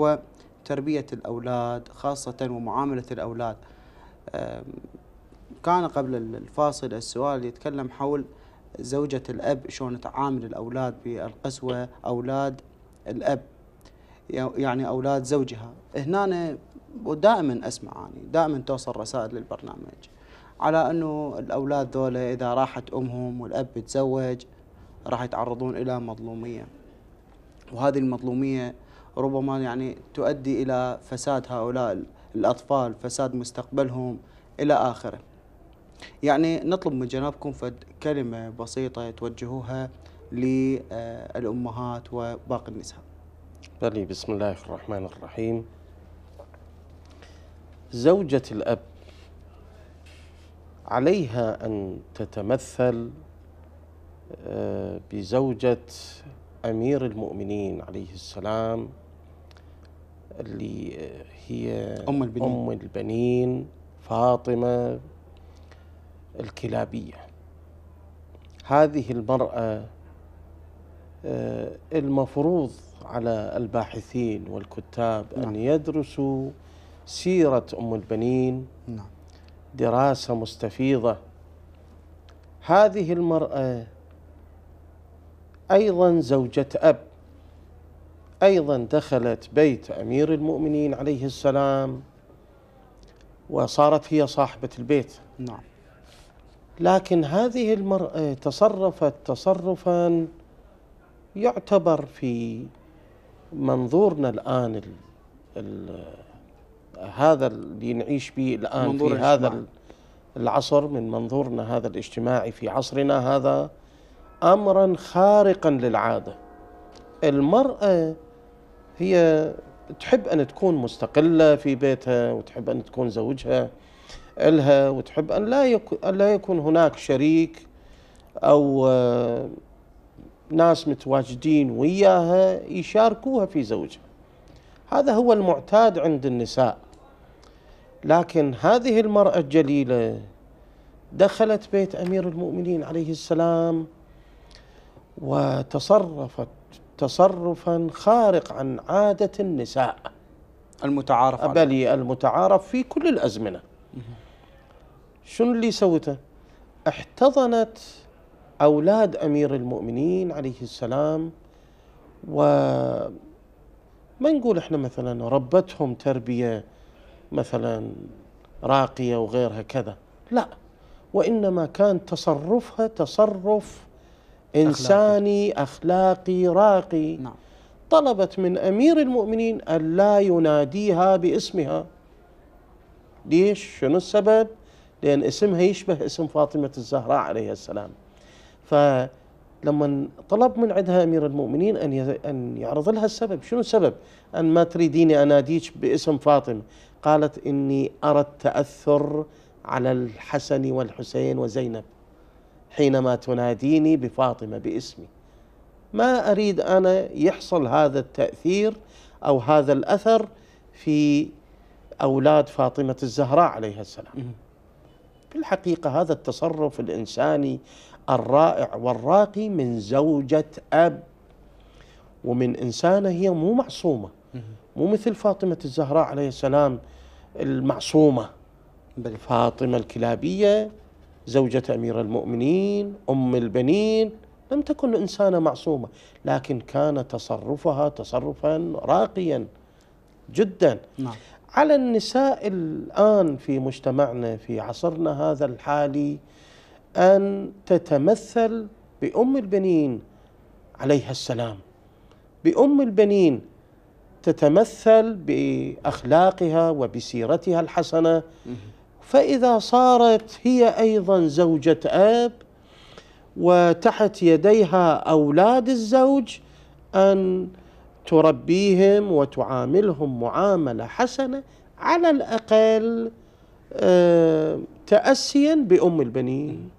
هو تربية الأولاد خاصة ومعاملة الأولاد كان قبل الفاصل السؤال يتكلم حول زوجة الأب شلون تعامل الأولاد بالقسوة أولاد الأب يعني أولاد زوجها هنا ودائما أسمع أنا يعني دائما توصل رسائل للبرنامج على أنه الأولاد ذولا إذا راحت أمهم والأب تزوج راح يتعرضون إلى مظلومية وهذه المظلومية ربما يعني تؤدي إلى فساد هؤلاء الأطفال فساد مستقبلهم إلى آخره يعني نطلب من جنابكم فد كلمة بسيطة توجهوها للأمهات آه، وباقي النساء بلي طيب، بسم الله الرحمن الرحيم زوجة الأب عليها أن تتمثل آه، بزوجة امير المؤمنين عليه السلام اللي هي ام البنين, أم البنين فاطمه الكلابيه هذه المراه آه، المفروض على الباحثين والكتاب نعم. ان يدرسوا سيره ام البنين نعم. دراسه مستفيضه هذه المراه أيضا زوجة أب أيضا دخلت بيت أمير المؤمنين عليه السلام وصارت هي صاحبة البيت نعم لكن هذه المرأة تصرفت تصرفا يعتبر في منظورنا الآن الـ الـ هذا اللي نعيش به الآن في هذا العصر من منظورنا هذا الاجتماعي في عصرنا هذا امرا خارقا للعاده المراه هي تحب ان تكون مستقله في بيتها وتحب ان تكون زوجها لها وتحب ان لا يكون أن لا يكون هناك شريك او آه، ناس متواجدين وياها يشاركوها في زوجها هذا هو المعتاد عند النساء لكن هذه المراه الجليله دخلت بيت امير المؤمنين عليه السلام وتصرفت تصرفا خارق عن عادة النساء المتعارف بل المتعارف في كل الأزمنة شنو اللي سوته احتضنت أولاد أمير المؤمنين عليه السلام و ما نقول احنا مثلا ربتهم تربية مثلا راقية وغيرها كذا لا وإنما كان تصرفها تصرف إنساني أخلاقي راقي نعم. طلبت من أمير المؤمنين ألا يناديها باسمها ليش شنو السبب لأن اسمها يشبه اسم فاطمة الزهراء عليه السلام فلما طلب من عندها أمير المؤمنين أن أن يعرض لها السبب شنو السبب أن ما تريديني أناديك باسم فاطمة قالت إني أرى التأثر على الحسن والحسين وزينب حينما تناديني بفاطمه باسمي ما اريد انا يحصل هذا التاثير او هذا الاثر في اولاد فاطمه الزهراء عليها السلام في الحقيقه هذا التصرف الانساني الرائع والراقي من زوجه اب ومن انسانه هي مو معصومه مو مثل فاطمه الزهراء عليه السلام المعصومه بل فاطمه الكلابيه زوجة أمير المؤمنين أم البنين لم تكن إنسانة معصومة لكن كان تصرفها تصرفا راقيا جدا نعم. على النساء الآن في مجتمعنا في عصرنا هذا الحالي أن تتمثل بأم البنين عليها السلام بأم البنين تتمثل بأخلاقها وبسيرتها الحسنة فإذا صارت هي أيضا زوجة أب وتحت يديها أولاد الزوج أن تربيهم وتعاملهم معاملة حسنة على الأقل آه، تأسيا بأم البنين